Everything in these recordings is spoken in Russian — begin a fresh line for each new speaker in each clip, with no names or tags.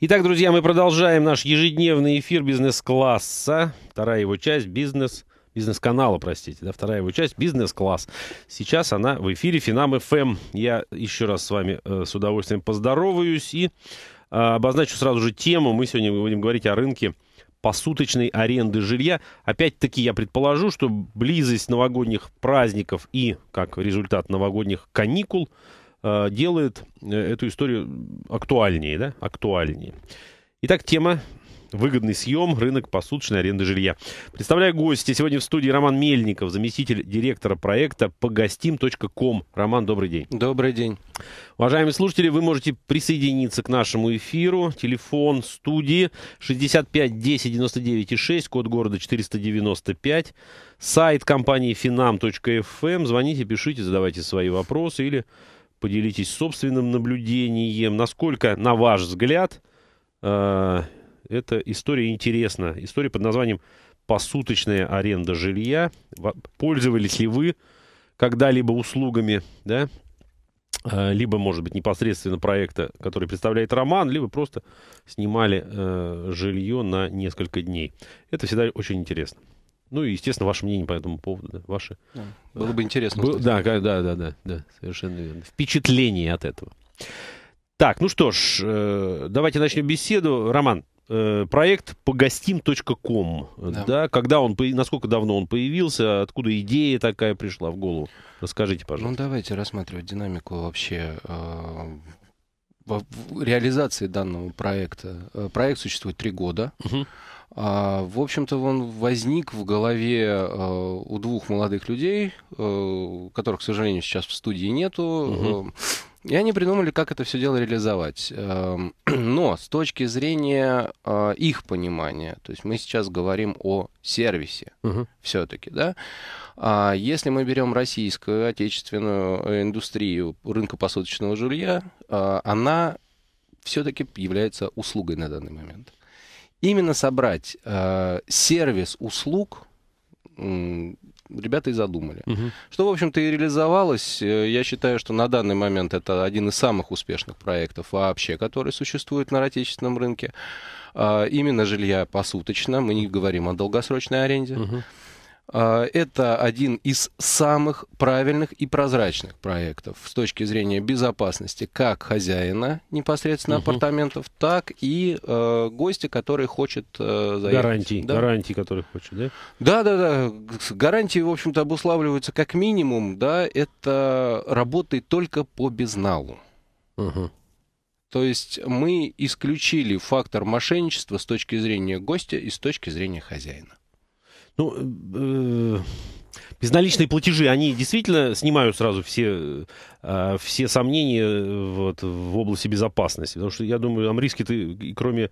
Итак, друзья, мы продолжаем наш ежедневный эфир бизнес-класса. Вторая его часть бизнес бизнес-канала, простите, да, вторая его часть, бизнес-класс. Сейчас она в эфире Финам ФМ. Я еще раз с вами э, с удовольствием поздороваюсь и э, обозначу сразу же тему. Мы сегодня будем говорить о рынке посуточной аренды жилья. Опять-таки я предположу, что близость новогодних праздников и, как результат, новогодних каникул – Э, делает э, эту историю актуальнее, да, актуальнее. Итак, тема Выгодный съем, рынок посуточной аренды жилья. Представляю гостя. Сегодня в студии Роман Мельников, заместитель директора проекта погостим.ком. Роман, добрый день. Добрый день. Уважаемые слушатели, вы можете присоединиться к нашему эфиру. Телефон студии 65 10 99 6, код города 495. Сайт компании finam.fm. Эм. Звоните, пишите, задавайте свои вопросы или поделитесь собственным наблюдением. Насколько, на ваш взгляд, э, эта история интересна? История под названием «Посуточная аренда жилья». Пользовались ли вы когда-либо услугами, да? Э, либо, может быть, непосредственно проекта, который представляет роман, либо просто снимали э, жилье на несколько дней. Это всегда очень интересно. Ну и, естественно, ваше мнение по этому поводу, да, ваше. Да. Было бы интересно. Был, да, да, да, да, да, совершенно верно. Впечатление от этого. Так, ну что ж, э, давайте начнем беседу. Роман, э, проект погостим.ком. Да. да, когда он, насколько давно он появился, откуда идея такая пришла в голову? Расскажите, пожалуйста.
Ну, давайте рассматривать динамику вообще э, в реализации данного проекта. Проект существует три года. Угу. А, в общем-то, он возник в голове э, у двух молодых людей, э, которых, к сожалению, сейчас в студии нету. Угу. И они придумали, как это все дело реализовать. Эм, но с точки зрения их понимания, то есть мы сейчас говорим о сервисе угу. все-таки, да? А если мы берем российскую отечественную индустрию рынка посуточного жилья, она все-таки является услугой на данный момент. Именно собрать э, сервис услуг э, ребята и задумали. Угу. Что, в общем-то, и реализовалось. Э, я считаю, что на данный момент это один из самых успешных проектов вообще, который существует на отечественном рынке. А, именно жилья посуточно, мы не говорим о долгосрочной аренде. Угу. А, это один из самых правильных и прозрачных проектов с точки зрения безопасности как хозяина непосредственно угу. апартаментов, так и э, гостя, который хочет э, заехать. Гарантии, да? гарантии, которые хочет, да? Да, да, да. Гарантии, в общем-то, обуславливаются как минимум, да, это работает только по безналу. Угу. То есть мы исключили фактор мошенничества с точки зрения гостя и с точки зрения хозяина.
Ну, э, безналичные платежи, они действительно снимают сразу все, э, а, все сомнения э, вот, в области безопасности. Потому что, я думаю, там риски-то, кроме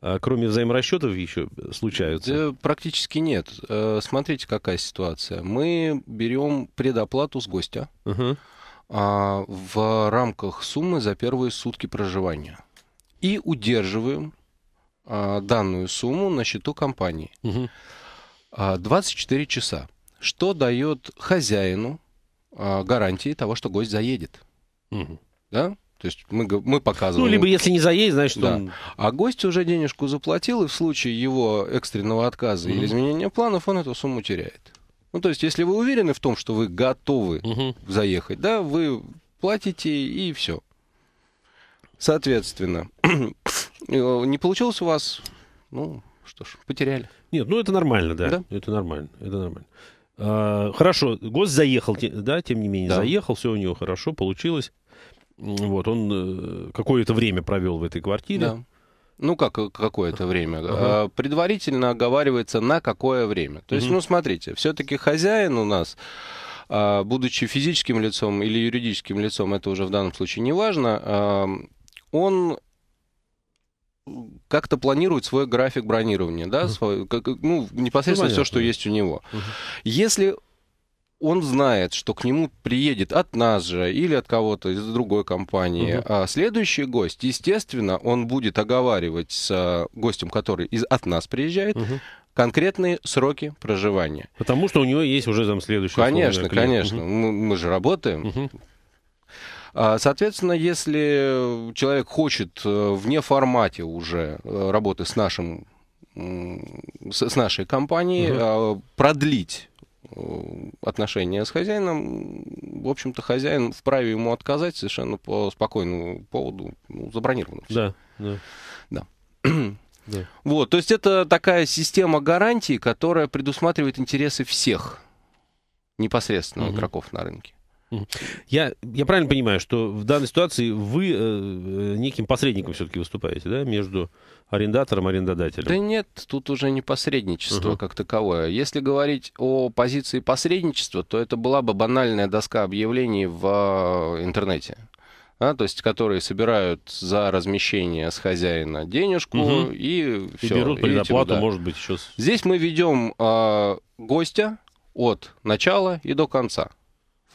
а, кроме взаиморасчетов еще
случаются? Да, практически нет. Э, смотрите, какая ситуация. Мы берем предоплату с гостя угу. в рамках суммы за первые сутки проживания и удерживаем данную сумму на счету компании. Угу. 24 а, часа. Что дает хозяину а, гарантии того, что гость заедет? Угу. Да? То есть мы, мы показываем... Ну, либо если не заедет, значит да. он... А гость уже денежку заплатил, и в случае его экстренного отказа угу. или изменения планов он эту сумму теряет. Ну, то есть если вы уверены в том, что вы готовы угу. заехать, да, вы платите и все. Соответственно, э, не получилось у вас, ну, что ж, потеряли. Нет, ну это нормально, да. да? Это нормально,
это нормально. А, хорошо, Гос заехал, да, тем не менее, да. заехал, все у него хорошо, получилось. Вот, он э, какое-то время провел в этой квартире. Да.
Ну, как какое-то время. Ага. Предварительно оговаривается, на какое время. То угу. есть, ну, смотрите, все-таки хозяин у нас а, будучи физическим лицом или юридическим лицом, это уже в данном случае не важно, он как-то планирует свой график бронирования, да, свой, как, ну, непосредственно все, что есть у него. uh Если он знает, что к нему приедет от нас же или от кого-то из другой компании. Угу. А следующий гость, естественно, он будет оговаривать с а, гостем, который из, от нас приезжает, угу. конкретные сроки проживания. Потому что у него есть уже там следующий. Конечно, конечно. Угу. Мы, мы же работаем. Угу. А, соответственно, если человек хочет э, вне формате уже э, работы с нашим с нашей компанией угу. продлить э, отношения с хозяином, в общем-то, хозяин вправе ему отказать совершенно по спокойному поводу, ну, забронировано. Да, да. Да. да. Вот, то есть это такая система гарантий, которая предусматривает интересы всех непосредственно угу. игроков на рынке. Я, я
правильно понимаю, что в данной ситуации вы э, э неким посредником все-таки выступаете, да, между
арендатором и арендодателем? Да нет, тут уже не посредничество угу. как таковое. Если говорить о позиции посредничества, то это была бы банальная доска объявлений в э, интернете. А, то есть, которые собирают за размещение с хозяина денежку угу. и, все. И берут предоплату, типа, может быть, еще. Здесь мы ведем э, гостя от начала и до конца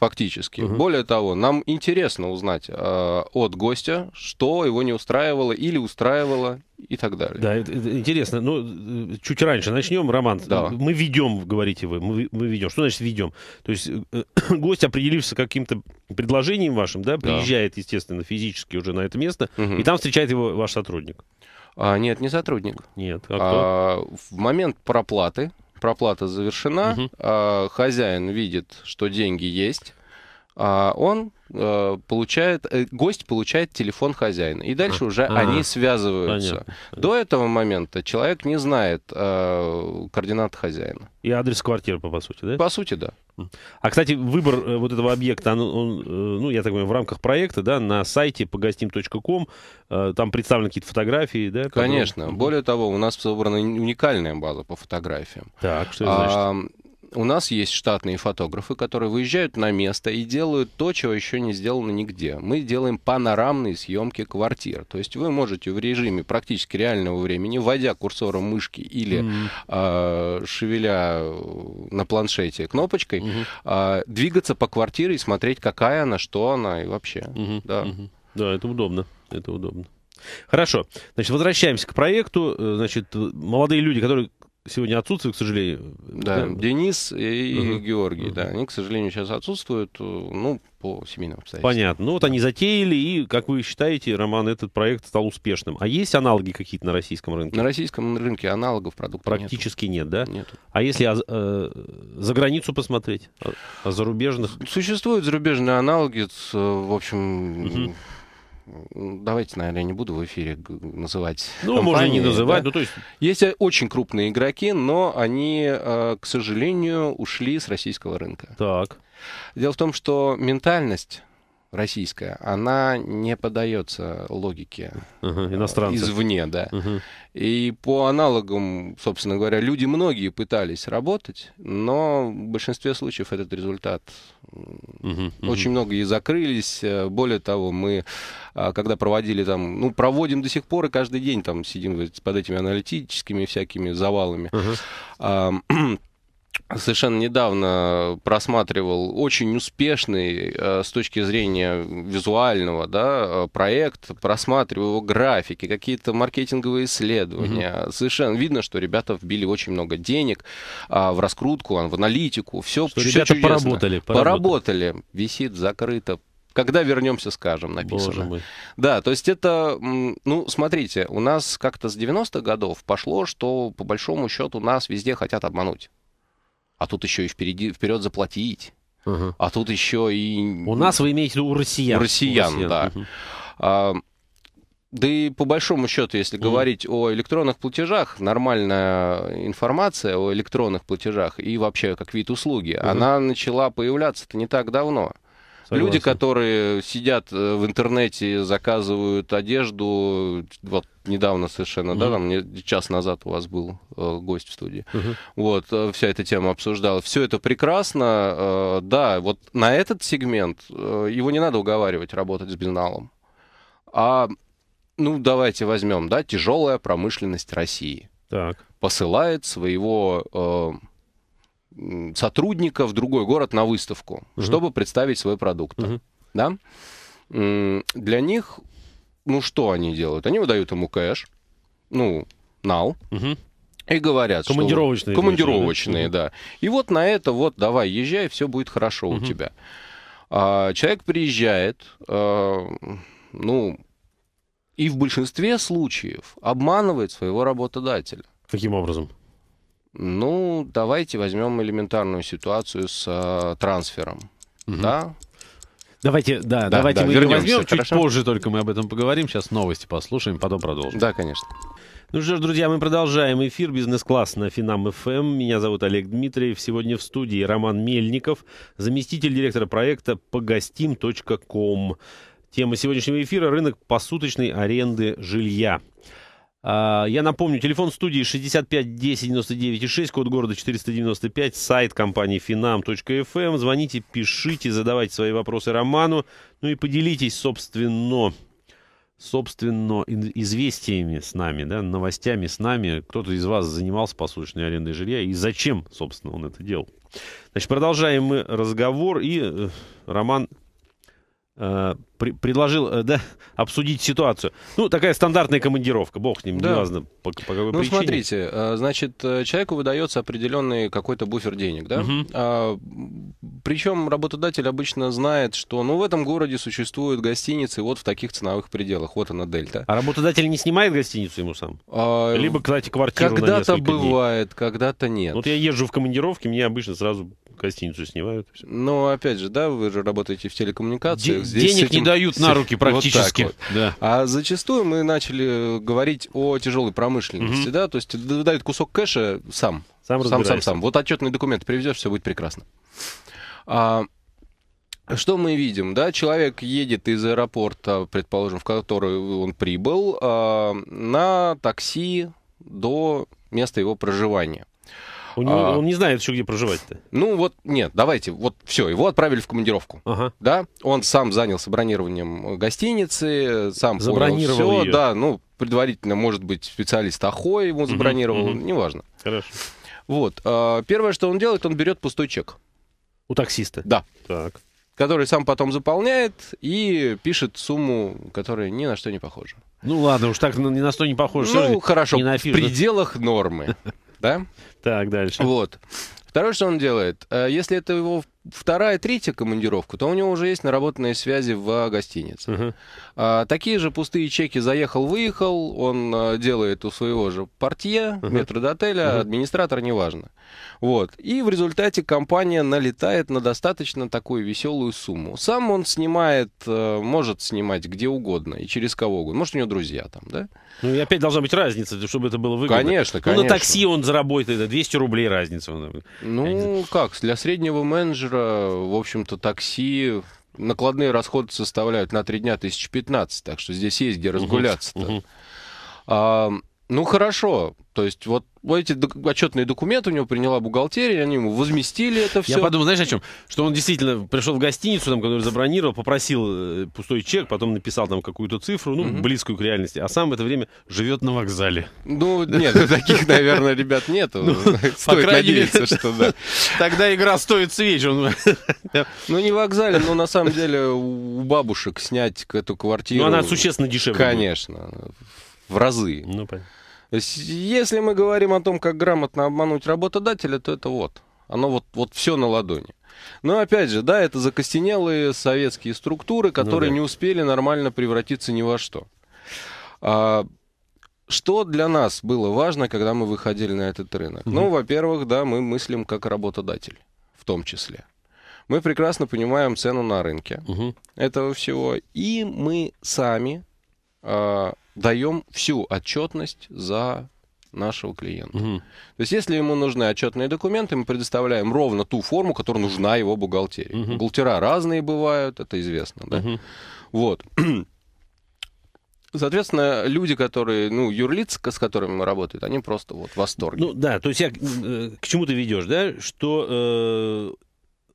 фактически. Угу. Более того, нам интересно узнать э, от гостя, что его не устраивало или устраивало и так далее.
Да, это, это интересно. Ну, э, чуть раньше начнем, Роман. Да. Мы ведем, говорите вы, мы, мы ведем. Что значит ведем? То есть э, гость, определившись каким-то предложением вашим, да, приезжает, да. естественно, физически уже на это место, угу. и там встречает его ваш сотрудник.
А, нет, не сотрудник. Нет. А, а кто? А, в момент проплаты проплата завершена, угу. хозяин видит, что деньги есть, а он э, получает, э, гость получает телефон хозяина. И дальше а, уже а, они связываются. Понятно, понятно. До этого момента человек не знает э, координат хозяина. И адрес квартиры, по, по сути, да? По сути, да. А, кстати, выбор э, вот этого объекта, он, он, ну, я так
понимаю, в рамках проекта, да, на сайте погостим.ком, там представлены какие-то фотографии, да? Которые... Конечно.
Более того, у нас собрана уникальная база по фотографиям. Так, что это а, значит? А, у нас есть штатные фотографы, которые выезжают на место и делают то, чего еще не сделано нигде. Мы делаем панорамные съемки квартир. То есть вы можете в режиме практически реального времени, вводя курсором мышки или mm-hmm. э, шевеля на планшете кнопочкой, mm-hmm. э, двигаться по квартире и смотреть, какая она, что она и вообще. Mm-hmm. Да. Mm-hmm. да, это удобно. Это удобно. Хорошо. Значит, возвращаемся
к проекту. Э, значит, молодые люди, которые сегодня отсутствуют, к сожалению. Да, да.
Денис и угу. Георгий, угу. да, они, к сожалению, сейчас отсутствуют, ну, по семейным обстоятельствам.
Понятно. Ну, вот да. они затеяли, и, как вы считаете, Роман, этот проект стал успешным. А есть аналоги какие-то на российском рынке? На российском рынке аналогов продуктов Практически нету. нет, да? Нет. А если а, э,
за границу посмотреть? А, а зарубежных? Существуют зарубежные аналоги, э, в общем... Угу давайте, наверное, не буду в эфире называть. Ну, компании, можно не называть, да? ну то есть. Есть э, очень крупные игроки, но они, э, к сожалению, ушли с российского рынка. Так. Дело в том, что ментальность российская, она не поддается логике uh-huh, извне, да. Uh-huh. И по аналогам, собственно говоря, люди многие пытались работать, но в большинстве случаев этот результат uh-huh, uh-huh. очень многие закрылись. Э, более того, мы, а, когда проводили там, ну, проводим до сих пор и каждый день там сидим под этими аналитическими всякими завалами. Uh-huh. совершенно недавно просматривал очень успешный э, с точки зрения визуального да, э, проект, просматриваю его графики, какие-то маркетинговые исследования. Mm -hmm. Совершенно видно, что ребята вбили очень много денег а, в раскрутку, в аналитику. Все, что все ребята чудесно. поработали, поработали. Поработали. Висит закрыто, когда вернемся, скажем, написано. Да, то есть это, ну, смотрите, у нас как-то с 90-х годов пошло, что по большому счету нас везде хотят обмануть а тут еще и впереди, вперед заплатить. Угу. А тут еще и... У нас вы имеете у россиян. У россиян, у россиян да. Угу. А, да и по большому счету, если mm. говорить о электронных платежах, нормальная информация о электронных платежах и вообще как вид услуги, mm она начала появляться-то не так давно. Согласен. Люди, которые сидят э, в интернете, заказывают одежду, вот недавно совершенно, mm-hmm. да, там час назад у вас был э, гость в студии. Mm-hmm. Вот, э, вся эта тема обсуждала. Все это прекрасно, э, да, вот на этот сегмент э, его не надо уговаривать работать с безналом. А, ну, давайте возьмем, да, тяжелая промышленность России. Так. Посылает своего... Э, сотрудника в другой город на выставку, угу. чтобы представить свой продукт. Угу. Да? Для них, ну что они делают? Они выдают ему кэш, ну, нал, угу. и говорят, командировочные, что... Командировочные, да? да. И вот на это вот давай езжай, все будет хорошо угу. у тебя. А, человек приезжает, а, ну, и в большинстве случаев обманывает своего работодателя. Каким образом? Ну, давайте возьмем элементарную ситуацию с э, трансфером. Угу. Да? Давайте, да, да
давайте да, мы вернемся, возьмем. Чуть позже только мы об этом поговорим. Сейчас новости послушаем, потом продолжим. Да, конечно. Ну что ж, друзья, мы продолжаем эфир «Бизнес-класс» на Финам ФМ. Меня зовут Олег Дмитриев. Сегодня в студии Роман Мельников, заместитель директора проекта «Погостим.ком». Тема сегодняшнего эфира – рынок посуточной аренды жилья. А, я напомню, телефон студии 65 10 99 6, код города 495, сайт компании finam.fm. Эм. Звоните, пишите, задавайте свои вопросы Роману. Ну и поделитесь, собственно, собственно, известиями с нами, да, новостями с нами. Кто-то из вас занимался посуточной арендой жилья и зачем, собственно, он это делал. Значит, продолжаем мы разговор. И э, Роман Э, предложил э, да, обсудить ситуацию. Ну, такая стандартная командировка, бог с ним, да. неважно по, по какой ну, причине. Ну, смотрите,
э, значит, человеку выдается определенный какой-то буфер денег, да? Угу. А, причем работодатель обычно знает, что, ну, в этом городе существуют гостиницы вот в таких ценовых пределах, вот она дельта. А
работодатель не снимает гостиницу ему сам? А, Либо, кстати, квартиру Когда-то бывает,
когда-то нет. Вот я езжу в командировке, мне обычно сразу гостиницу снимают. Но ну, опять же, да, вы же работаете в телекоммуникациях. Де- денег этим... не дают на руки практически. Вот вот. Да. А зачастую мы начали э, говорить о тяжелой промышленности, угу. да, то есть дают кусок кэша сам. Сам, сам, сам, сам. Вот отчетный документ привезешь, все будет прекрасно. А, что мы видим, да? Человек едет из аэропорта, предположим, в который он прибыл, а, на такси до места его проживания. Он, а, он не знает еще, где проживать-то. Ну вот, нет, давайте, вот все, его отправили в командировку. Ага. Да, он сам занялся бронированием э, гостиницы, сам Забронировал все. Ее. Да, ну, предварительно, может быть, специалист АХО ему забронировал, угу, угу. неважно. Хорошо. Вот, а, первое, что он делает, он берет пустой чек. У таксиста? Да. Так. Который сам потом заполняет и пишет сумму, которая ни на что не похожа.
Ну ладно, уж так ни на что не похоже. Ну, хорошо, не на в пределах
нормы. да? Так, дальше. Вот. Второе, что он делает, э, если это его вторая, третья командировка, то у него уже есть наработанные связи в гостинице. Uh -huh. А, такие же пустые чеки заехал-выехал, он э, делает у своего же портье, угу. Uh -huh. метродотеля, угу. Uh -huh. администратор, неважно. Вот. И в результате компания налетает на достаточно такую веселую сумму. Сам он снимает, э, может снимать где угодно и через кого угодно. Может, у него друзья там, да?
Ну и опять должна быть разница, чтобы это
было выгодно. Конечно, конечно. Ну, на такси он заработает 200 рублей разница. Ну, ну как, для среднего менеджера, в общем-то, такси накладные расходы составляют на 3 дня 1015, так что здесь есть где разгуляться. Угу. А, ну хорошо, то есть вот вот эти отчетные документы у него приняла бухгалтерия, они ему возместили это все. Я подумал,
знаешь, о чем? Что он действительно пришел в гостиницу, там, который забронировал, попросил э, пустой чек, потом написал там какую-то цифру, ну, mm-hmm. близкую к реальности, а сам в это время живет на вокзале.
Ну, нет, таких, наверное, ребят нету. Ну, стоит надеяться, что да. Тогда игра стоит свеч. Ну, не вокзале, но на самом деле у бабушек снять эту квартиру... Ну, она существенно дешевле. Конечно, в разы. Ну, понятно. Если мы говорим о том, как грамотно обмануть работодателя, то это вот. Оно вот, вот все на ладони. Но опять же, да, это закостенелые советские структуры, ну которые ну, да. не успели нормально превратиться ни во что. А, что для нас было важно, когда мы выходили на этот рынок? Угу. Ну, во-первых, да, мы мыслим как работодатель в том числе. Мы прекрасно понимаем цену на рынке угу. этого всего. И мы сами а, даем всю отчетность за нашего клиента. Угу. То есть, если ему нужны отчетные документы, мы предоставляем ровно ту форму, которая нужна его бухгалтерии. Угу. Бухгалтера разные бывают, это известно, да. Угу. Вот. Соответственно, люди, которые, ну, юрлиц, с которыми мы работаем, они просто вот в восторге.
Ну да, то есть я э, к чему ты ведешь, да, что э,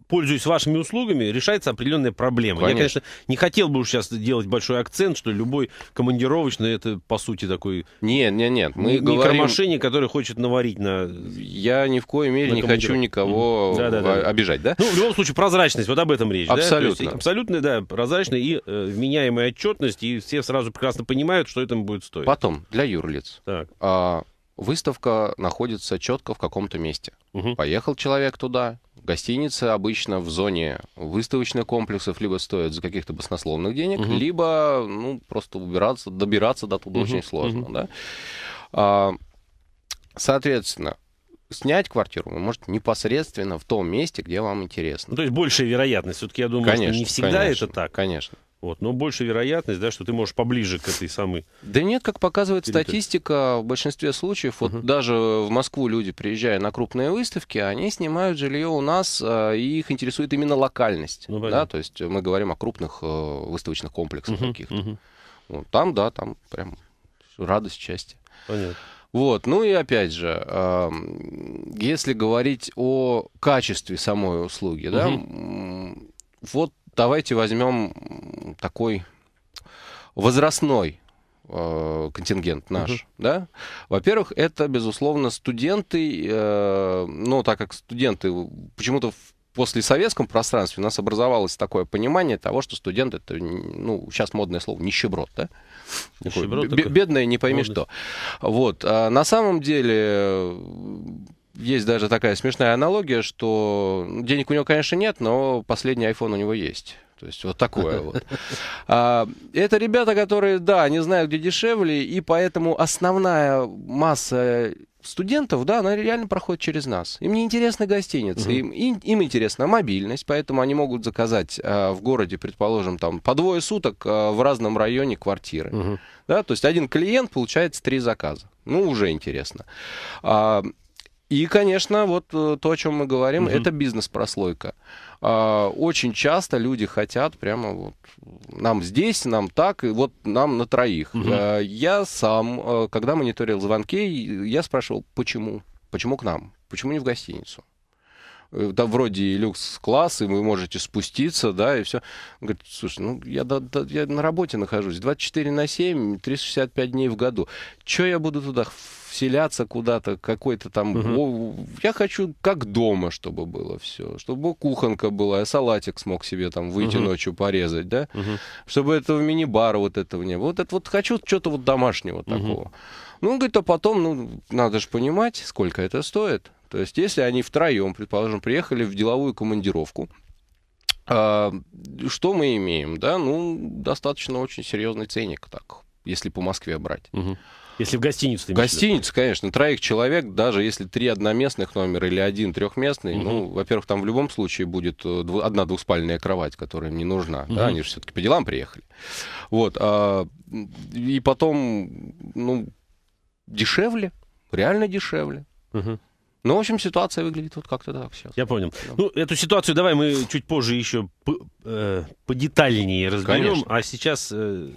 пользуясь вашими услугами, решается определенная проблема. Конечно. Я, конечно, не хотел бы сейчас делать большой акцент, что любой командировочный это по сути такой. Нет, нет, нет. Мы не говорим... машине, который хочет наварить на. Я ни в коей мере не хочу никого да, да, да. обижать, да? Ну в любом случае прозрачность, вот об этом речь. Абсолютно. Да? Есть, абсолютно, да, прозрачная и
э, вменяемая отчетность, и все сразу прекрасно понимают, что это будет стоить. Потом для юрлиц. Так. А, выставка находится четко в каком-то месте. Угу. Поехал человек туда, Гостиницы обычно в зоне выставочных комплексов либо стоят за каких-то баснословных денег, угу. либо ну, просто убираться, добираться до туда угу. очень сложно. Угу. Да? А, соответственно, снять квартиру вы можете непосредственно в том месте, где вам интересно. Ну,
то есть большая вероятность. Все-таки я
думаю, конечно, что не всегда конечно, это так. Конечно. Вот. Но больше вероятность, да, что ты можешь поближе к этой самой... Да нет, как показывает территории. статистика, в большинстве случаев, вот uh-huh. даже в Москву люди, приезжая на крупные выставки, они снимают жилье у нас, а, и их интересует именно локальность. Ну, да, то есть мы говорим о крупных э, выставочных комплексах uh-huh. каких-то. Uh-huh. Вот, там, да, там прям радость, счастье. Понятно. Вот, ну и опять же, если говорить о качестве самой услуги, угу. да, вот давайте возьмем такой возрастной э, контингент наш, uh да? Во-первых, это безусловно студенты, э, ну так как студенты почему-то в послесоветском пространстве у нас образовалось такое понимание того, что студент это, ну, сейчас модное слово, нищеброд, да? Нищеброд такой, такой. Бедное, не пойми Модность. что. Вот. А на самом деле есть даже такая смешная аналогия, что денег у него, конечно, нет, но последний iPhone у него есть. То есть вот такое вот. А, это ребята, которые, да, они знают, где дешевле, и поэтому основная масса студентов, да, она реально проходит через нас. Им не интересны гостиницы, угу. им, им, интересна мобильность, поэтому они могут заказать э, в городе, предположим, там по двое суток э, в разном районе квартиры. Угу. Да, то есть один клиент получает три заказа. Ну, уже интересно. А, и, конечно, вот э, то, о чем мы говорим, угу. это бизнес-прослойка. А, очень часто люди хотят прямо вот нам здесь, нам так, и вот нам на троих. Угу. Я сам, э, когда мониторил звонки, я спрашивал, почему? Почему к нам? Почему не в гостиницу? Э, да вроде и люкс-класс, и вы можете спуститься, да, и все. Он говорит, слушай, ну я, да, да, я на работе нахожусь, 24 на 7, 365 дней в году. Че я буду туда вселяться куда-то, какой-то там... Угу. О, я хочу как дома, чтобы было все. Чтобы кухонка была, я салатик смог себе там выйти угу. ночью порезать, да? Угу. Чтобы этого мини-бара вот этого не было. Вот это вот хочу что-то вот домашнего угу. такого. Ну, он говорит, а потом, ну, надо же понимать, сколько это стоит. То есть, если они втроем, предположим, приехали в деловую командировку, а, что мы имеем? Да, ну, достаточно очень серьезный ценник, так, если по Москве брать. Угу. Если в гостиницу. Гостиница, да? конечно. Троих человек, даже если три одноместных номера или один трехместный, угу. ну, во-первых, там в любом случае будет э, дв- одна двуспальная кровать, которая не нужна. Угу. Да, они же все-таки по делам приехали. Вот. А, и потом, ну, дешевле, реально дешевле. Угу. Ну, в общем, ситуация выглядит вот как-то так сейчас. Я понял. Да.
Ну, эту ситуацию давай мы чуть позже еще по, э, подетальнее разберем. Конечно. А сейчас э,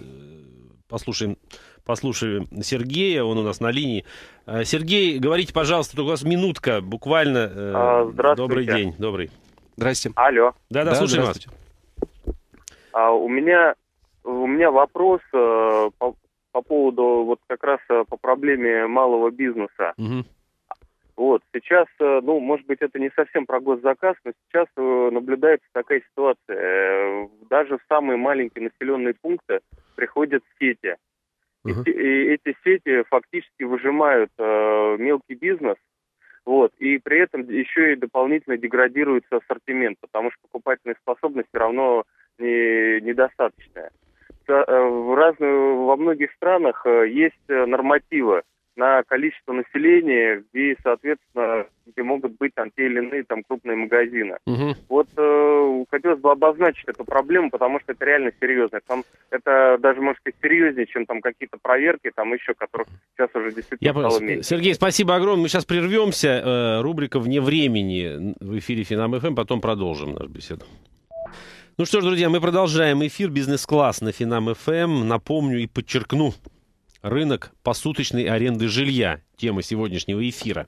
послушаем, послушаем Сергея, он у нас на линии. А, Сергей, говорите, пожалуйста, у вас минутка буквально. Э, а, здравствуйте. Добрый день. Добрый. Здрасте.
Алло. Да-да, да, слушаем вас. А, у меня у меня вопрос э, по, по поводу вот как раз э, по проблеме малого бизнеса. Угу. Вот. Сейчас, э, ну, может быть, это не совсем про госзаказ, но сейчас э, наблюдается такая ситуация. Э, даже в самые маленькие населенные пункты приходят сети. Uh-huh. И, и эти сети фактически выжимают э, мелкий бизнес, вот, и при этом еще и дополнительно деградируется ассортимент, потому что покупательная способность все равно не, недостаточная. В разную, во многих странах есть нормативы, на количество населения, где, соответственно, где могут быть там те или иные там крупные магазины. Угу. Вот э, хотелось бы обозначить эту проблему, потому что это реально серьезно. Там это даже, может быть, серьезнее, чем там какие-то проверки, там еще, которых сейчас уже действительно Я стало меньше. Сергей,
спасибо огромное. Мы сейчас прервемся. Э, рубрика «Вне времени» в эфире Финам ФМ, потом продолжим нашу беседу. Ну что ж, друзья, мы продолжаем эфир «Бизнес-класс» на Финам ФМ. Напомню и подчеркну, рынок посуточной аренды жилья. Тема сегодняшнего эфира.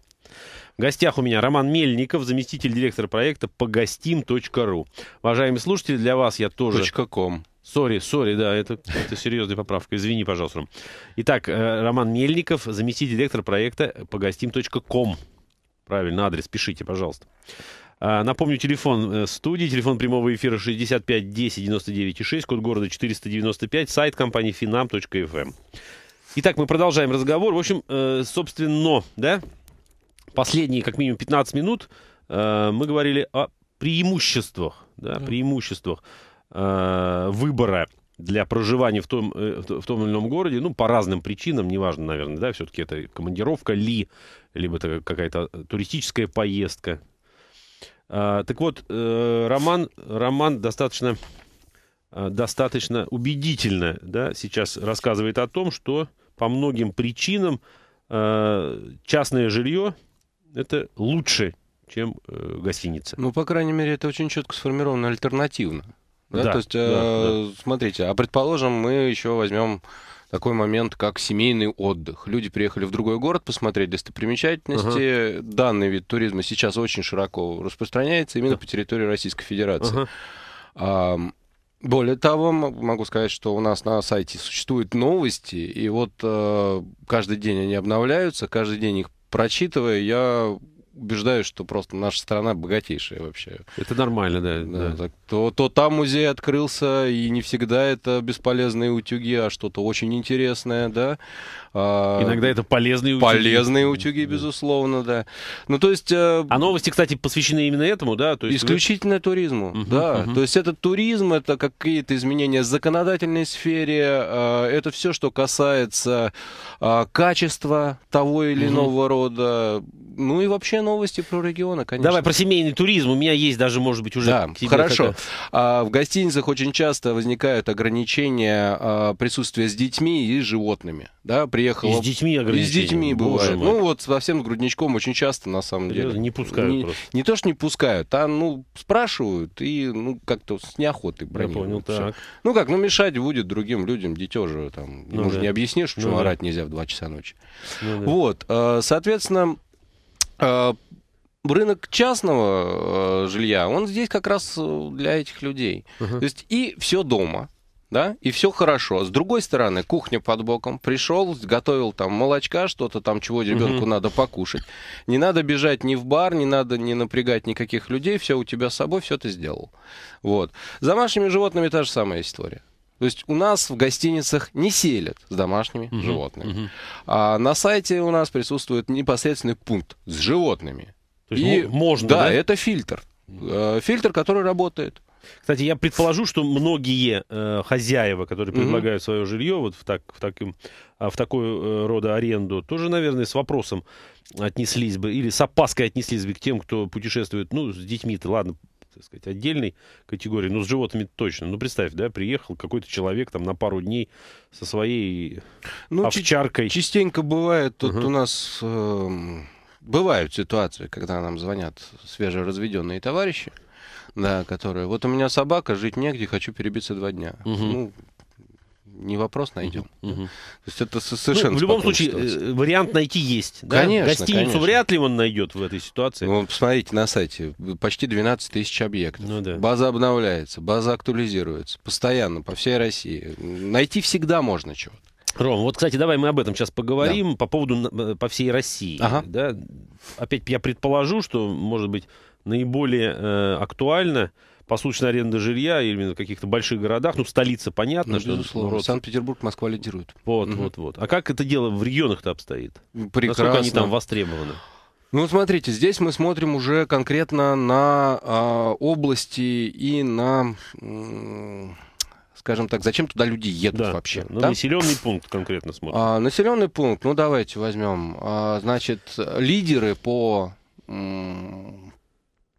В гостях у меня Роман Мельников, заместитель директора проекта погостим.ру. Уважаемые слушатели, для вас я тоже... .com. Сори, сори, да, это, это серьезная поправка. Извини, пожалуйста, Итак, э, Роман Мельников, заместитель директора проекта погостим.ком. Правильно, адрес пишите, пожалуйста. А, напомню, телефон э, студии, телефон прямого эфира 65 10 99 6, код города 495, сайт компании finam.fm. Итак, мы продолжаем разговор. В общем, э, собственно, да, последние как минимум 15 минут э, мы говорили о преимуществах, да, преимуществах э, выбора для проживания в том, в том или ином городе, ну, по разным причинам, неважно, наверное, да, все-таки это командировка ли, либо это какая-то туристическая поездка. А, так вот, Роман, Роман достаточно Э, достаточно убедительно да, сейчас рассказывает о том, что по многим причинам э, частное жилье это лучше, чем э, гостиница.
Ну, по крайней мере, это очень четко сформировано альтернативно. Да, да, то есть, да, э, да. смотрите, а предположим, мы еще возьмем такой момент, как семейный отдых. Люди приехали в другой город посмотреть достопримечательности. Uh-huh. Данный вид туризма сейчас очень широко распространяется именно uh-huh. по территории Российской Федерации. Uh-huh. Более того, могу сказать, что у нас на сайте существуют новости, и вот э, каждый день они обновляются, каждый день их прочитывая, я убеждаюсь, что просто наша страна богатейшая вообще. Это нормально, да. да, да. Так, то, то там музей открылся, и не всегда это бесполезные утюги, а что-то очень интересное, да. А, Иногда это полезные утюги. Полезные утюги, безусловно, да. Ну, то есть... Э, а новости, кстати, посвящены именно этому, да? То есть исключительно вы... туризму, угу, да. Угу. То есть это туризм, это какие-то изменения в законодательной сфере, э, это все, что касается а, качества того или иного угу. рода ну и вообще новости про региона, конечно. Давай про семейный туризм. У меня есть даже, может быть, уже... Да, хорошо. А, в гостиницах очень часто возникают ограничения а, присутствия с детьми и животными. Да, приехал. И с детьми ограничения. И с детьми бывает. Ну вот совсем с грудничком очень часто, на самом Серьезно? деле. Не пускают не, просто. Не то, что не пускают, а ну спрашивают и ну как-то с неохотой бронируют. Я понял, так. Ну как, ну мешать будет другим людям, дитё же там. Ну, ему да. же не объяснишь, почему ну, орать да. нельзя в 2 часа ночи. Ну, да. Вот, а, соответственно, а, рынок частного э, жилья, он здесь как раз э, для этих людей. Угу. То есть и все дома, да, и все хорошо. С другой стороны, кухня под боком, пришел, готовил там молочка, что-то там, чего ребенку угу. надо покушать. Не надо бежать ни в бар, не надо не напрягать никаких людей, все у тебя с собой, все ты сделал. Вот. За домашними животными та же самая история. То есть у нас в гостиницах не селят с домашними угу, животными. Угу. А на сайте у нас присутствует непосредственный пункт с животными. То есть И, можно, да, да? это фильтр. Э, фильтр, который работает. Кстати, я предположу, что многие э, хозяева,
которые предлагают свое жилье вот в, так, в, таким, а, в такой э, рода аренду, тоже, наверное, с вопросом отнеслись бы или с опаской отнеслись бы к тем, кто путешествует, ну, с детьми-то, ладно, так сказать, отдельной категории, ну, с животными точно. Ну, представь, да, приехал какой-то человек
там на пару дней со своей ну, овчаркой. Частенько бывает, тут угу. у нас... Э, бывают ситуации, когда нам звонят свежеразведенные товарищи, да, которые. Вот у меня собака, жить негде, хочу перебиться два дня. Угу. Ну, не вопрос найдем. Угу. То есть это совершенно. Ну, в любом случае ситуация. Э, вариант найти есть. Да? Конечно. Гостиницу конечно. вряд ли он найдет в этой ситуации. Ну, посмотрите на сайте почти 12 тысяч объектов. Ну, да. База обновляется, база актуализируется постоянно по всей России. Найти всегда можно чего-то. Ром, вот, кстати, давай мы об этом сейчас поговорим да. по поводу э,
по всей России. Ага. Да? Опять я предположу, что, может быть, наиболее э, актуально посуточной аренда жилья именно в каких-то больших городах, ну, столица, понятно. Ну, что ну, безусловно. Народ...
Санкт-Петербург, Москва лидирует.
Вот, угу. вот, вот. А как это дело в регионах-то обстоит? Прекрасно. Ну, Насколько они там востребованы?
Ну, смотрите, здесь мы смотрим уже конкретно на э, области и на... Э, скажем так, зачем туда люди едут да, вообще? Да. да? Населенный пункт конкретно смотрим. А, населенный пункт, ну давайте возьмем. А, значит, лидеры по м-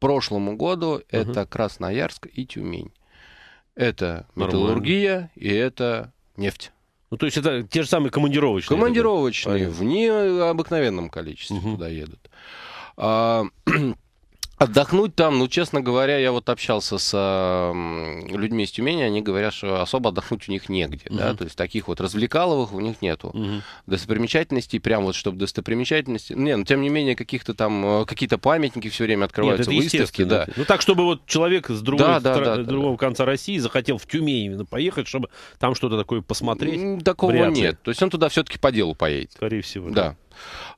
прошлому году угу. это Красноярск и Тюмень. Это Нормально. металлургия и это нефть. Ну, то есть это те же самые командировочные. Командировочные, в необыкновенном количестве угу. туда едут. А, Отдохнуть там, ну, честно говоря, я вот общался с людьми из Тюмени, они говорят, что особо отдохнуть у них негде, угу. да, то есть таких вот развлекаловых у них нету. Угу. Достопримечательностей, прям вот, чтобы достопримечательности, не, но ну, тем не менее, каких-то там, э, какие-то памятники все время открываются, Нет, выставки, да.
Ну, так, чтобы вот человек с другой, да, да, да, с
другого да, конца России захотел в Тюмень именно поехать, чтобы там что-то такое посмотреть. Такого Вряд нет, то есть он туда все-таки по делу поедет. Скорее всего. Да. да.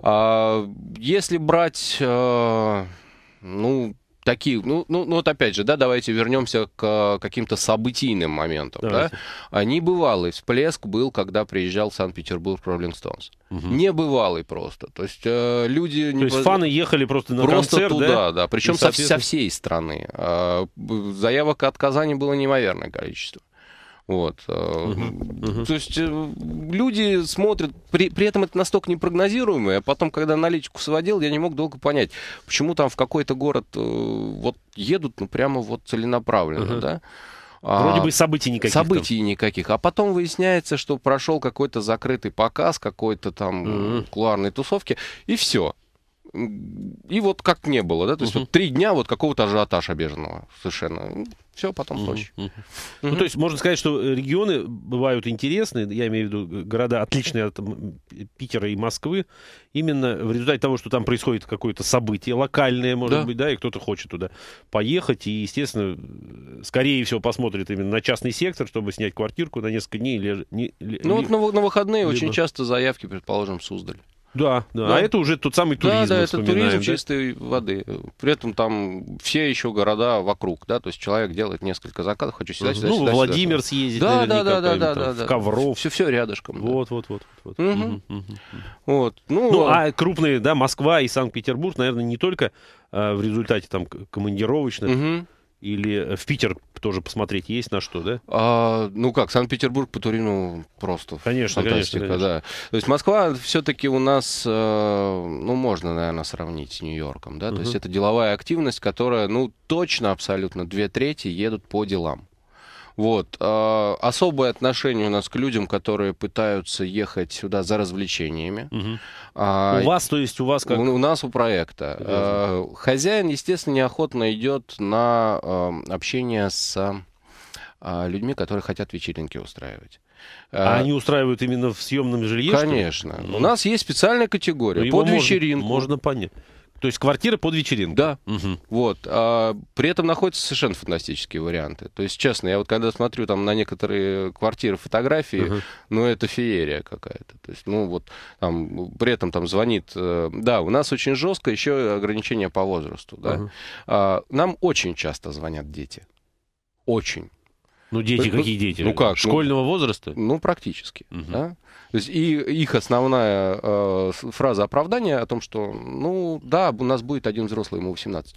А, если брать... Э, ну, такие, ну, ну, ну вот опять же, да, давайте вернемся к э, каким-то событийным моментам, давайте. да. бывалый. всплеск был, когда приезжал в Санкт-Петербург Роллинг Стоунс. Угу. Небывалый просто. То есть э, люди... То не... есть фаны ехали просто на просто концерт, туда, да? да. Причем со, со всей страны. Э, заявок от Казани было неимоверное количество. Вот. Uh-huh. То есть э, люди смотрят, при, при этом это настолько непрогнозируемое. А потом, когда аналитику сводил, я не мог долго понять, почему там в какой-то город э, вот едут, ну прямо вот целенаправленно, uh-huh. да? Вроде а бы событий никаких. Событий там. никаких. А потом выясняется, что прошел какой-то закрытый показ, какой-то там mm-hmm. куларной тусовки, и все. И вот как не было, да, то есть uh-huh. вот три дня вот какого-то ажиотажа беженного совершенно. Ну, Все, потом uh-huh. Uh-huh. Uh-huh.
Ну, то есть можно сказать, что э, регионы бывают интересны, я имею в виду города отличные от Питера и Москвы, именно в результате того, что там происходит какое-то событие локальное, может да. быть, да, и кто-то хочет туда поехать, и, естественно, скорее всего посмотрит именно на частный сектор, чтобы снять квартирку на несколько
дней. Или, не, ну ли, вот на, на выходные либо... очень часто заявки, предположим, Суздаль. Да, да, А это
уже тот самый туризм. Да, да, это туризм да?
чистой воды. При этом там все еще города вокруг, да, то есть человек делает несколько закатов, хочу сюда, сюда, ну, сюда. Ну, Владимир сюда. съездит, да, да, да, да, да, да, да, Ковров. Все, все рядышком. Вот, да. вот, вот, вот. Угу. Угу. Угу. Вот. Ну, ну, а
крупные, да, Москва и Санкт-Петербург, наверное, не только а, в результате там командировочных угу. Или э, в Питер тоже посмотреть есть на что, да?
А, ну как, Санкт-Петербург по Турину просто конечно, фантастика, конечно, конечно. да. То есть Москва все-таки у нас, э, ну можно, наверное, сравнить с Нью-Йорком, да? Угу. То есть это деловая активность, которая, ну точно абсолютно две трети едут по делам. Вот. А, особое отношение у нас к людям, которые пытаются ехать сюда за развлечениями. Угу. у вас, то есть у вас как? У, нас у проекта. А, хозяин, естественно, неохотно идет на общение с а, людьми, которые хотят вечеринки устраивать. А, а они
устраивают именно в съемном жилье? Конечно.
Ну, у нас есть специальная категория. Ну, под можно, вечеринку. Можно понять. То есть квартиры под вечеринку. Да. Угу. Вот. А, при этом находятся совершенно фантастические варианты. То есть, честно, я вот когда смотрю там на некоторые квартиры фотографии, угу. ну это феерия какая-то. То есть, ну вот там при этом там звонит. Э, да, у нас очень жестко еще ограничение по возрасту. Да? Угу. А, нам очень часто звонят дети. Очень. Ну, дети, ну, какие дети? Ну как? Ну, Школьного ну, возраста? Ну, практически. Угу. Да? То есть и их основная э, фраза оправдания о том, что, ну, да, у нас будет один взрослый, ему 18.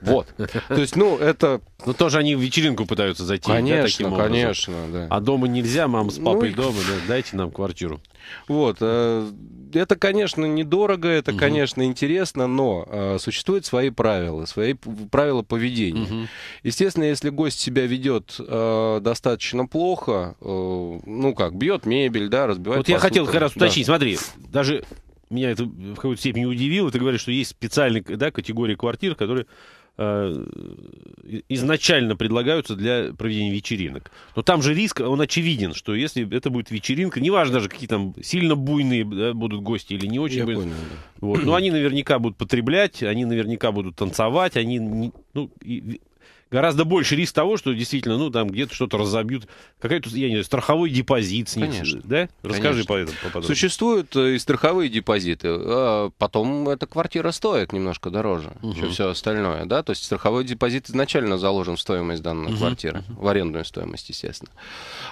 Вот. То есть, ну, это... Ну, тоже они в вечеринку пытаются зайти. Конечно, да, конечно, да. А дома нельзя, мам с ну папой ну, дома, да, дайте нам квартиру. Вот. Э, это, конечно, недорого, это, угу. конечно, интересно, но э, существуют свои правила, свои правила поведения. Угу. Естественно, если гость себя ведет э, достаточно плохо, ну как, бьет мебель, да, разбивает. Вот посуду, я хотел как раз да. уточнить, смотри,
даже меня это в какой-то степени удивило. Ты говоришь, что есть специальная да, категория квартир, которые Э, изначально предлагаются для проведения вечеринок. Но там же риск, он очевиден, что если это будет вечеринка, неважно даже, какие там сильно буйные да, будут гости или не очень. Я буйные, понял, да. вот, но они наверняка будут потреблять, они наверняка будут танцевать, они... Не, ну, и, гораздо больше риск того, что действительно, ну, там где-то что-то разобьют. Какая-то, я не знаю, страховой
депозит с Конечно. Да? Расскажи Конечно. по этому поподробнее. Существуют э, и страховые депозиты. А потом эта квартира стоит немножко дороже, угу. чем все остальное. Да? То есть страховой депозит изначально заложен в стоимость данной угу. квартиры. Угу. В арендную стоимость, естественно.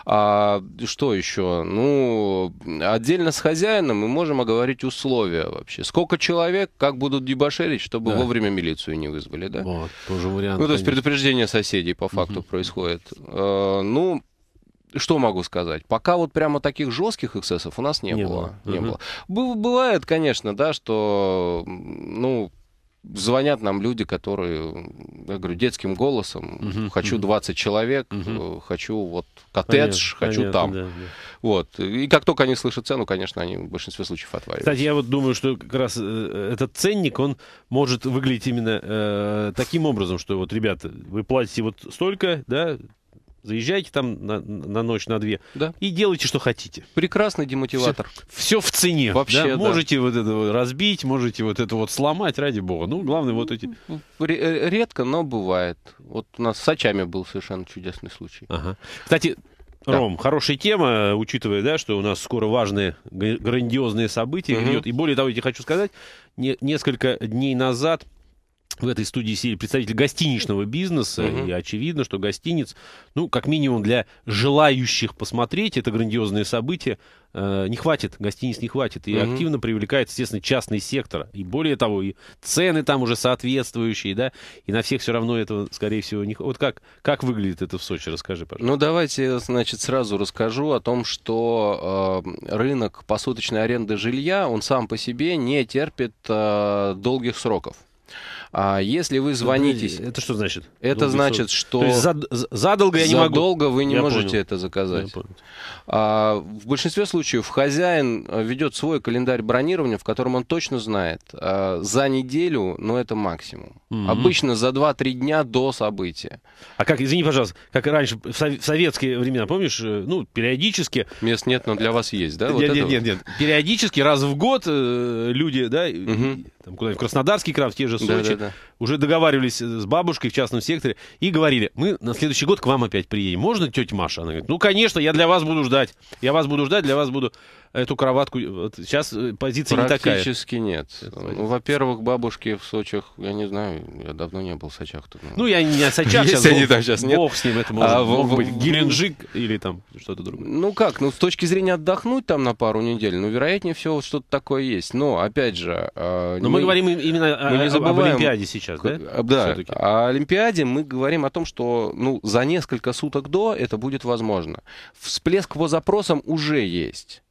А что еще? Ну, отдельно с хозяином мы можем оговорить условия вообще. Сколько человек, как будут дебошерить, чтобы да. вовремя милицию не вызвали. Да? Вот, тоже вариант. Ну, то есть конечно. предупреждение Обсуждение соседей по факту угу. происходит. Э, ну, что могу сказать? Пока вот прямо таких жестких эксцессов у нас не, не было. было. Не угу. было. Бывает, конечно, да, что, ну, звонят нам люди, которые, я говорю, детским голосом, угу, хочу угу. 20 человек, угу. хочу вот коттедж, понятно, хочу понятно, там. Да, да. Вот. И как только они слышат цену, конечно, они в большинстве случаев отваливаются. Кстати,
я вот думаю, что как раз э, этот ценник, он может выглядеть именно э, таким образом, что вот, ребята, вы платите вот столько, да, Заезжайте там на, на ночь, на две. Да.
И делайте, что хотите. Прекрасный демотиватор. Все, в цене. Вообще, да? да. Можете вот
это разбить,
можете вот это вот сломать, ради бога. Ну, главное вот эти... Ну, ну, э, редко, но бывает. Вот у нас с Сачами был совершенно чудесный случай. Ага. Кстати, да. Ром, хорошая
тема, учитывая, да, что у нас скоро важные, грандиозные события угу. идет. И более того, я тебе хочу сказать, не, несколько дней назад в этой студии сидели представители гостиничного бизнеса, угу. и очевидно, что гостиниц, ну, как минимум для желающих посмотреть это грандиозное событие, э, не хватит, гостиниц не хватит, и угу. активно привлекает, естественно, частный сектор, и более того, и цены там уже соответствующие, да, и на всех все равно этого, скорее всего, не Вот как, как выглядит это в Сочи, расскажи,
пожалуйста. Ну, давайте, значит, сразу расскажу о том, что э, рынок посуточной аренды жилья, он сам по себе не терпит э, долгих сроков. А если вы ну, звонитесь... Это, что значит? Это Долго значит, что... То есть зад, задолго я не могу... Задолго вы не я можете понял. это заказать. А, в большинстве случаев хозяин э, ведет свой календарь бронирования, в котором он точно знает а, за неделю, но ну, это максимум. Mm-hmm. Обычно за 2-3 дня до события. А как, извини, пожалуйста, как и раньше, в советские времена, помнишь, э, ну, периодически... Мест нет, но для вас есть, да? Вот нет, нет, нет, нет.
Периодически раз в год э, люди, да, mm-hmm. там куда-нибудь в Краснодарский край, в те же Сочи, да, да, да. уже договаривались с бабушкой в частном секторе и говорили, мы на следующий год к вам опять приедем. Можно, тетя Маша? Она говорит, ну, конечно, я для вас буду ждать.
Я вас буду ждать, для вас буду эту кроватку. Э, сейчас э, позиция не такая. Практически нет. Ну, во-первых, бабушки в Сочах, я не знаю, я давно не был в Сочах. Тут, ну. ну, я не о Сочах сейчас. они там сейчас нет. Бог с ним, это а, может, мог в, быть Геленджик или там что-то другое. Ну как, ну с точки зрения отдохнуть там на пару недель, ну, вероятнее всего, что-то такое есть. Но, опять же... А, Но мы, говорим
именно о, об Олимпиаде сейчас, да?
А, да, о Олимпиаде мы говорим о том, что ну, за несколько суток до это будет возможно. Всплеск по запросам уже есть.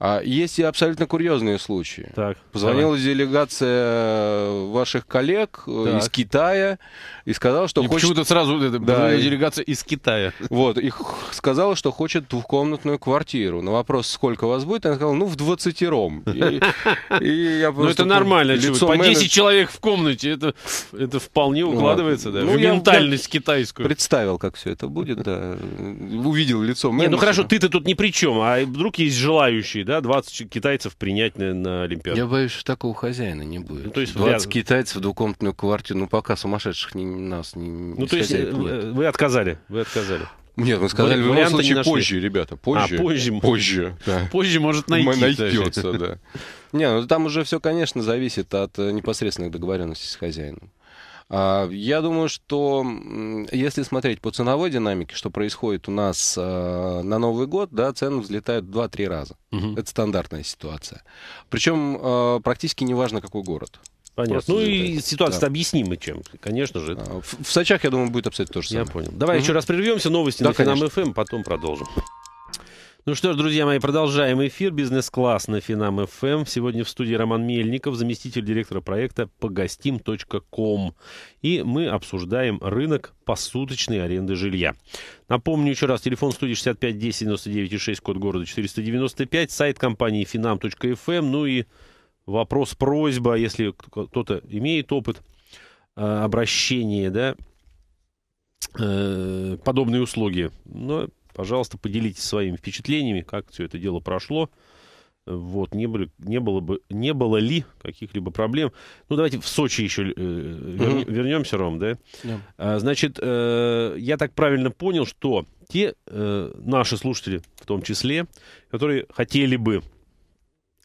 А есть и абсолютно курьезные случаи. Так, Позвонила давай. делегация э, ваших коллег э, так. из Китая и сказала, что и хочет... почему-то сразу да, делегация из Китая. Вот, и сказала, что хочет двухкомнатную квартиру. На вопрос, сколько вас будет, она сказала, ну, в двадцатером. Ну, это нормально. По 10
человек в комнате, это это вполне укладывается, да, в ну, ментальность
китайскую. Представил, как все это будет, да. Увидел лицо Не, ну хорошо, ты-то тут
ни при чем, а вдруг есть желающие да, 20 китайцев принять на, на Олимпиаду. Я боюсь,
что такого хозяина не будет. Ну, то есть 20 вряд... китайцев в двухкомнатную квартиру, ну пока сумасшедших не, нас не Ну то есть нет. Э, э, вы отказали, вы отказали. Нет, мы сказали, в любом случае позже, ребята, позже. А, позже. Позже. Да. Позже может найти. Мы найдется, да. Не, ну там уже все, конечно, зависит от э, непосредственных договоренностей с хозяином. А, я думаю, что если смотреть по ценовой динамике, что происходит у нас а, на Новый год, да, цены взлетают 2-3 раза. Угу. Это стандартная ситуация. Причем а, практически неважно, какой город. Понятно. Просто ну и ситуация да. объяснима чем, конечно же. Это... В, в Сочах,
я думаю, будет абсолютно то же самое. Я понял. Давай угу. еще раз прервемся, новости да, на Финам эм, ФМ, потом продолжим. Ну что ж, друзья мои, продолжаем эфир. Бизнес-класс на Финам ФМ. Эм. Сегодня в студии Роман Мельников, заместитель директора проекта погостим.ком. И мы обсуждаем рынок посуточной аренды жилья. Напомню еще раз, телефон студии 65 10 99 6, код города 495, сайт компании "Финам.фм", эм». Ну и вопрос, просьба, если кто-то имеет опыт э, обращения, да, э, подобные услуги. Но Пожалуйста, поделитесь своими впечатлениями, как все это дело прошло. Вот, не, были, не, было бы, не было ли каких-либо проблем. Ну, давайте в Сочи еще э, вернем, mm-hmm. вернемся, Ром, да? Yeah. А, значит, э, я так правильно понял, что те э, наши слушатели, в том числе, которые хотели бы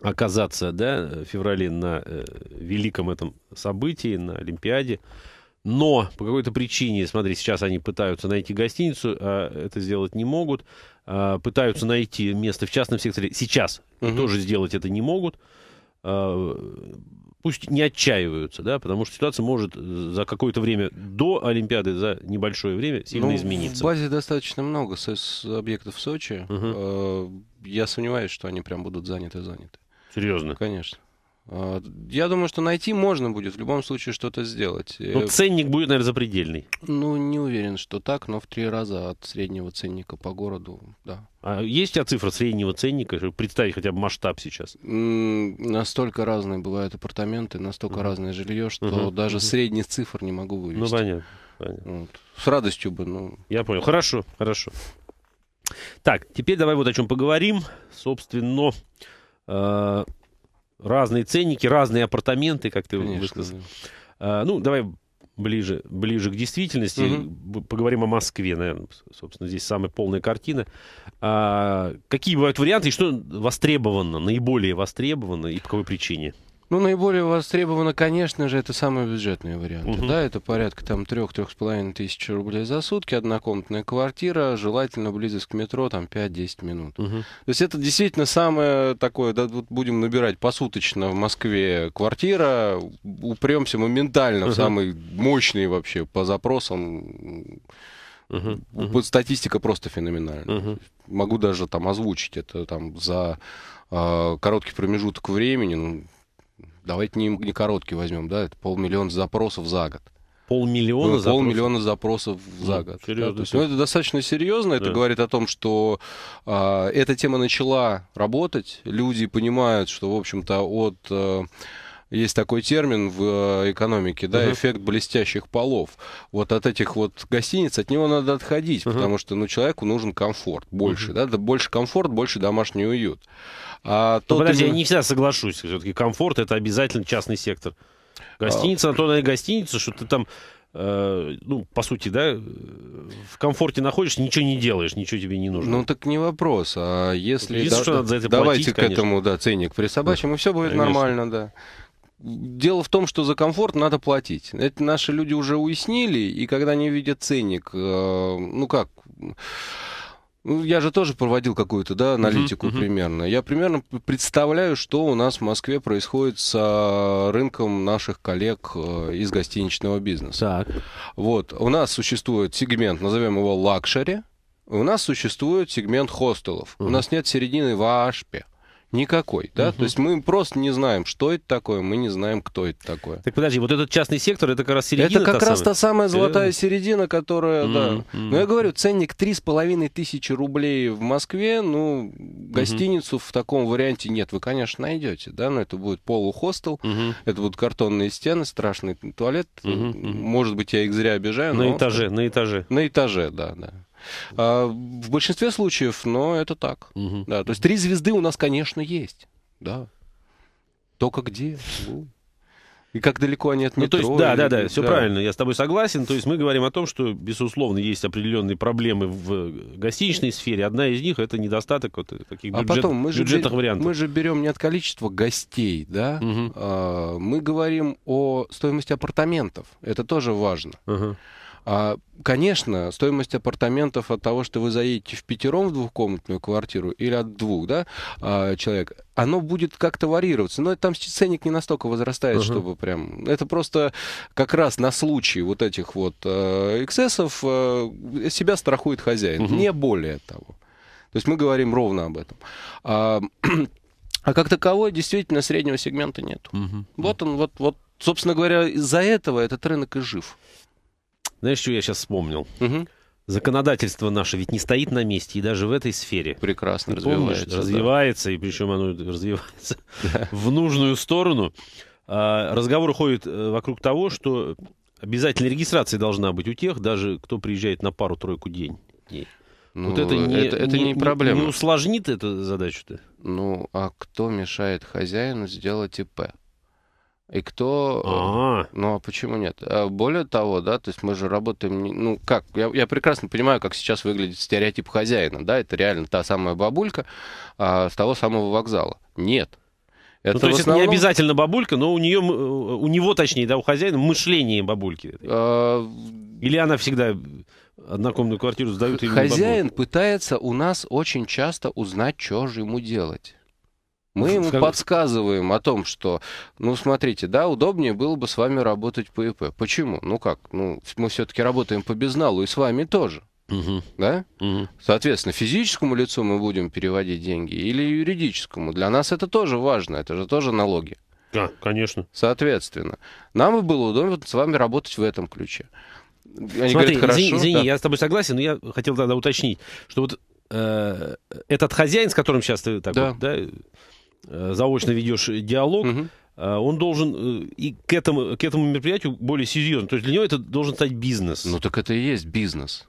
оказаться, да, в феврале на э, великом этом событии, на Олимпиаде, но по какой-то причине, смотри, сейчас они пытаются найти гостиницу, а это сделать не могут. А, пытаются найти место в частном секторе. Сейчас угу. тоже сделать это не могут. А, пусть не отчаиваются, да, потому что ситуация может за какое-то время до Олимпиады, за небольшое время, сильно ну, измениться. В
базе достаточно много с, объектов в Сочи. Угу. Я сомневаюсь, что они прям будут заняты-заняты. Серьезно? Конечно. А, я думаю, что найти можно будет, в любом случае что-то сделать. Э, ну, ценник будет, наверное, запредельный. Ну, не уверен, что так, но в три раза от среднего ценника по городу, да. А есть у
тебя цифра среднего ценника, чтобы представить хотя бы масштаб сейчас?
Настолько разные бывают апартаменты, настолько mm-hmm. разное жилье, что mm-hmm. даже mm-hmm. средних цифр не могу вывести. Ну, понятно. понятно. Вот. С радостью бы, ну. Но... Я понял. Хорошо, хорошо. Так, теперь давай вот о
чем поговорим. Собственно, э, разные ценники, разные апартаменты, как ты Конечно, высказал. Да. А, ну, давай ближе, ближе к действительности. Угу. Поговорим о Москве, наверное, собственно, здесь самая полная картина. А, какие бывают варианты и что востребовано, наиболее востребовано и по какой причине?
Ну, наиболее востребовано, конечно же, это самые бюджетные варианты. Угу. Да, это порядка там 3-3,5 тысяч рублей за сутки, однокомнатная квартира, желательно близость к метро, там 5-10 минут. Угу. То есть это действительно самое такое, да, вот будем набирать посуточно в Москве квартира, упремся моментально угу. в самый мощный вообще по запросам Uh-huh, Статистика просто феноменальная. uh Могу даже там озвучить это там за э, короткий промежуток времени, ну, Давайте не, не короткий возьмем, да, это полмиллиона запросов за год. Полмиллиона ну, запросов? Полмиллиона запросов за ну, год. Серьезно? Да, то есть, ну, это достаточно серьезно. Это да. говорит о том, что э, эта тема начала работать. Люди понимают, что, в общем-то, от... Э, есть такой термин в э, экономике, да, uh-huh. эффект блестящих полов. Вот от этих вот гостиниц, от него надо отходить, uh-huh. потому что, ну, человеку нужен комфорт больше, uh-huh. да, больше комфорт, больше домашний уют. А ну, подожди, именно... я не всегда соглашусь, все-таки комфорт это обязательно
частный сектор. А гостиница, а... на то она и гостиница, что ты там э, ну, по сути, да, в комфорте находишься, ничего не делаешь, ничего тебе не нужно. Ну, так не вопрос. А
если... да, что надо за это давайте платить, к конечно. этому, да, ценник присобачим, да. и все будет конечно. нормально, да. Дело в том, что за комфорт надо платить. Это наши люди уже уяснили, и когда они видят ценник, э, ну как, ну, я же тоже проводил какую-то да, аналитику uh-huh, uh-huh. примерно. Я примерно представляю, что у нас в Москве происходит с рынком наших коллег э, из гостиничного бизнеса. Так. Вот. У нас существует сегмент, назовем его лакшери. У нас существует сегмент хостелов. Uh-huh. У нас нет середины в ашпе никакой, да, угу. то есть мы просто не знаем, что это такое, мы не знаем, кто это такое. Так подожди, вот этот частный сектор, это как раз середина Это как та раз самая? та самая золотая середина, которая, mm да. mm я говорю, ценник половиной тысячи рублей в Москве, ну, гостиницу mm в таком варианте нет, вы, конечно, найдете, да, но это будет полухостел, mm это будут картонные стены, страшный туалет, mm может быть, я их зря обижаю, на но... На этаже, на этаже. На этаже, да, да. А, в большинстве случаев, но это так. Угу. Да, то есть три звезды у нас, конечно, есть. Да. Только где? Ну. И как далеко они от метро. Ну, то есть, да, и... да, да, все да. правильно, я
с тобой согласен. То есть мы говорим о том, что, безусловно, есть определенные проблемы в гостиничной сфере. Одна из них — это недостаток вот таких а бюджет... а потом мы же бюджетных бер... вариантов. Мы
же берем не от количества гостей, да, угу. а, мы говорим о стоимости апартаментов. Это тоже важно. Угу. А, конечно, стоимость апартаментов от того, что вы заедете в пятером в двухкомнатную квартиру или от двух да, а, человек, оно будет как-то варьироваться. Но там ценник не настолько возрастает, uh-huh. чтобы прям... Это просто как раз на случай вот этих вот э, эксцессов э, себя страхует хозяин. Uh-huh. Не более того. То есть мы говорим ровно об этом. А, а как таковой действительно среднего сегмента нет. Угу. Вот он, вот, вот, собственно говоря, из-за этого этот рынок и жив. Знаешь, что я сейчас
вспомнил? Угу. Законодательство наше ведь не стоит на месте, и даже в этой сфере. Прекрасно развивается. Помнишь, да. развивается, и причем оно развивается в нужную сторону. А, разговор ходит э, вокруг того, что обязательная регистрация должна быть у тех, даже кто приезжает на пару-тройку день. Ну, вот это не, это, это не, не проблема. Не усложнит
эту задачу-то? Ну, а кто мешает хозяину сделать ИП? и кто... А-а-а. Э, ну, а почему нет? А более того, да, то есть мы же работаем... Ну, как? Я, я прекрасно понимаю, как сейчас выглядит стереотип хозяина, да? Это реально та самая бабулька а, с того самого вокзала. Нет. Ну, это ну, то есть основном... это не обязательно
бабулька, но у нее, у него, точнее, да, у хозяина мышление бабульки. А, Или она всегда
однокомнатную квартиру сдают? Хозяин пытается у нас очень часто узнать, что же ему делать. Мы ему как... подсказываем о том, что, ну, смотрите, да, удобнее было бы с вами работать по ИП. Почему? Ну как? Ну, мы все-таки работаем по безналу и с вами тоже. Угу. Да? Угу. Соответственно, физическому лицу мы будем переводить деньги или юридическому. Для нас это тоже важно, это же тоже налоги. Да, конечно. Соответственно, нам бы было удобно с вами работать в этом ключе. Они Смотри, говорят, извини, извини да. я
с тобой согласен, но я хотел тогда уточнить, что вот э, этот хозяин, с которым сейчас ты так да. вот, да, Э, заочно ведешь диалог, угу. он
должен э, и к этому, к этому мероприятию более серьезно. То есть для него это должен стать бизнес. Ну так это и есть бизнес.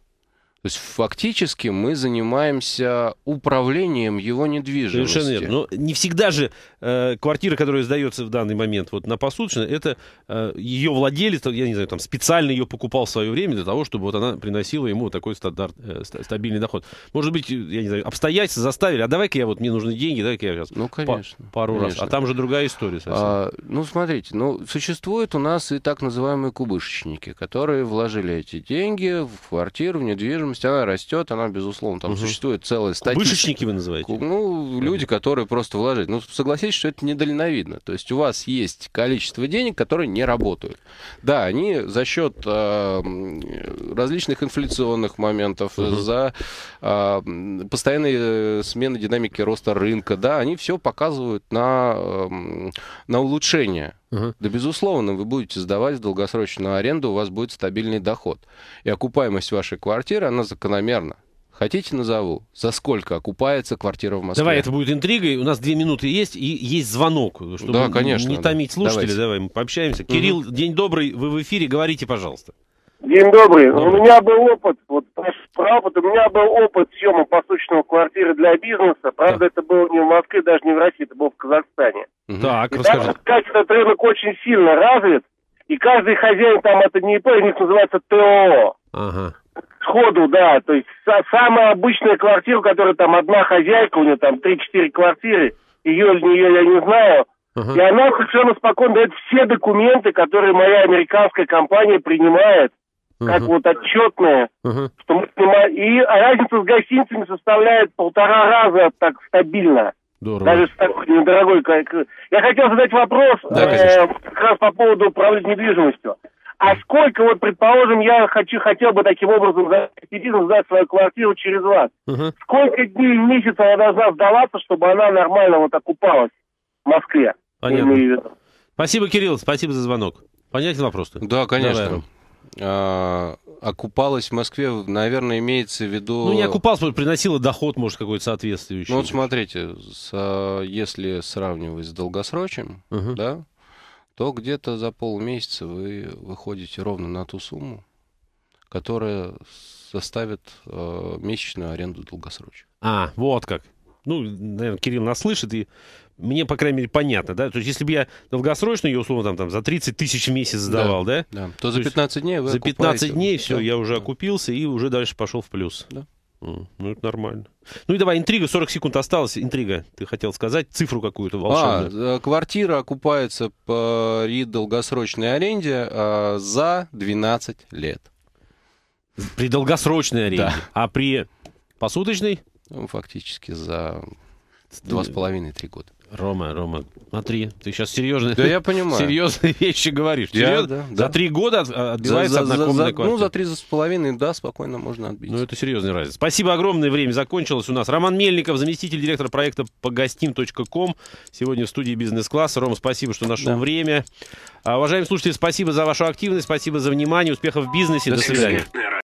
То есть фактически мы занимаемся управлением его недвижимостью. Совершенно верно. Но не всегда же э, квартира, которая сдается в данный момент вот,
на посуточно, это э, ее владелец, я не знаю, там специально ее покупал в свое время для того, чтобы вот она приносила ему такой стандарт, э, стабильный доход. Может быть, я не знаю, обстоятельства заставили, а
давай-ка я вот, мне нужны деньги, давай-ка я сейчас ну, конечно, пару конечно. раз. А там же другая история совсем. А, ну, смотрите, ну, существуют у нас и так называемые кубышечники, которые вложили эти деньги в квартиру, в недвижимость, она растет, она, безусловно, там угу. существует целая статистика. Вышечники вы называете? Ну, люди, которые просто вложили. Ну, согласитесь, что это недальновидно. То есть у вас есть количество денег, которые не работают. Да, они за счет э, различных инфляционных моментов, угу. за а, э, постоянные смены динамики роста рынка, да, они все показывают на, э, на улучшение Угу. Да, безусловно, вы будете сдавать в долгосрочную аренду, у вас будет стабильный доход. И окупаемость вашей квартиры, она закономерна. Хотите, назову, за сколько окупается квартира в Москве?
Давай, это будет интригой. У нас две минуты есть, и есть звонок. Чтобы да, конечно. Не томить слушателей, давай мы пообщаемся. Угу. Кирилл, день добрый, вы в эфире, говорите, пожалуйста.
День добрый. У меня был опыт, вот про опыт, у меня был опыт съема посуточного квартиры для бизнеса. Правда, так. это было не в Москве, даже не в России, это было в Казахстане.
Так, расскажи. Так, сказать,
этот рынок очень сильно развит, и каждый хозяин там, это не ИП, у них называется ТО. Ага. Сходу, да, то есть самая обычная квартира, которая там одна хозяйка, у нее там 3-4 квартиры, ее или нее я не знаю, Uh-huh. И она совершенно спокойно дает все документы, которые моя американская компания принимает как вот отчетная, uh что мы понимаем, и разница с гостиницами составляет полтора раза так стабильно. Здорово. Даже с такой недорогой... Я хотел задать вопрос да, э, как раз по поводу управления недвижимостью. А сколько, вот, предположим, я хочу, хотел бы таким образом сдать свою квартиру через вас. Угу. Сколько дней в месяц она должна сдаваться, чтобы она нормально вот так окупалась в Москве?
Понятно.
Спасибо,
Кирилл, спасибо за звонок. Понятен вопрос? -то? Да, конечно. Давай а, окупалась в Москве, наверное, имеется в виду... Ну, не окупалась, приносила доход, может, какой-то соответствующий. Ну, вот смотрите, с, если сравнивать с долгосрочным, угу. да, то где-то за полмесяца вы выходите ровно на ту сумму, которая составит э, месячную аренду долгосрочную. А, вот как.
Ну, наверное, Кирилл нас слышит и мне, по крайней мере, понятно, да? То есть, если бы я долгосрочно ее, условно, там, там за 30 тысяч в месяц сдавал, да? Да,
да. то, то за 15 дней вы За 15 дней все, да, я
уже окупился и уже дальше пошел в плюс. Да. Ну, это нормально. Ну и давай, интрига, 40 секунд осталось. Интрига, ты хотел сказать, цифру какую-то волшебную.
А, э, квартира окупается при долгосрочной аренде а, за 12 лет. При долгосрочной аренде? Да. А при посуточной? Ну, фактически за
2,5-3 года. Рома, Рома, смотри, ты сейчас серьезные, да я понимаю. серьезные вещи говоришь. Я, да, да. За три года отбивается за, за, однокомнатная за, Ну, за
три с половиной, да, спокойно можно отбить.
Ну, это серьезная разница. Спасибо огромное, время закончилось у нас. Роман Мельников, заместитель директора проекта погостим.ком. Сегодня в студии бизнес-класс. Рома, спасибо, что нашел да. время. А, уважаемые слушатели, спасибо за вашу активность, спасибо за внимание, успехов в бизнесе. До, До свидания.